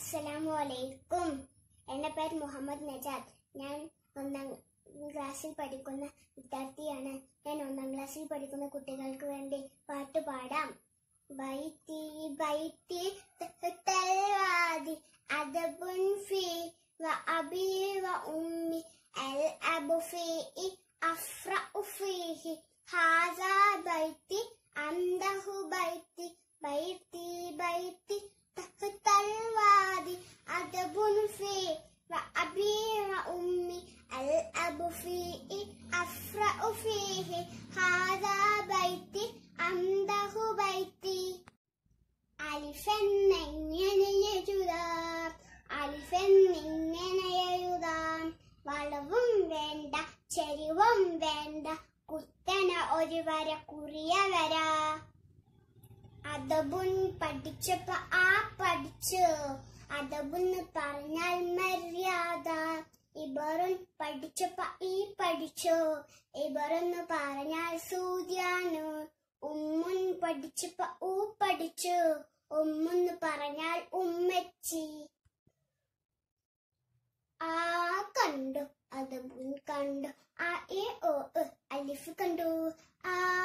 അസ്സലാമു അലൈക്കും എൻ്റെ പേര് മുഹമ്മദ് നജാദ് ഞാൻ ഒന്നാം ക്ലാസ്സിൽ പഠിക്കുന്ന വിദ്യാർത്ഥിയാണ് ഞാൻ ഒന്നാം ക്ലാസ്സിൽ പഠിക്കുന്ന കുട്ടികൾക്ക് വേണ്ടി പാട്ട് പാടാം ബൈത്തി ബൈത്തി തൽവാദി അദബുൻ വ അബി വ ഉമ്മി അൽ അബു അഫ്റഉ ഫീഹി ഹാസാ ബൈത്തി അന്തഹു ബൈത്തി ബൈത്തി ബൈത്തി വേണ്ട ചെരുവും വേണ്ട കുത്തന ഒരു വര കുറിയ വര അതബുൻ പഠിച്ചപ്പോ ആ പഠിച്ചു അതബുൻ പറഞ്ഞാൽ മര്യാദ ഇബറുൻ പഠിച്ചപ്പോ ഈ പഠിച്ചു ഇബറുന്ന് പറഞ്ഞാൽ സൂര്യാണ് ഉമ്മുൻ പഠിച്ചപ്പോ ഊ പഠിച്ചു ഉമ്മുന്ന് പറഞ്ഞാൽ ഉമ്മച്ചി the moon kandu. A, A, O, U, Alif kandu. A.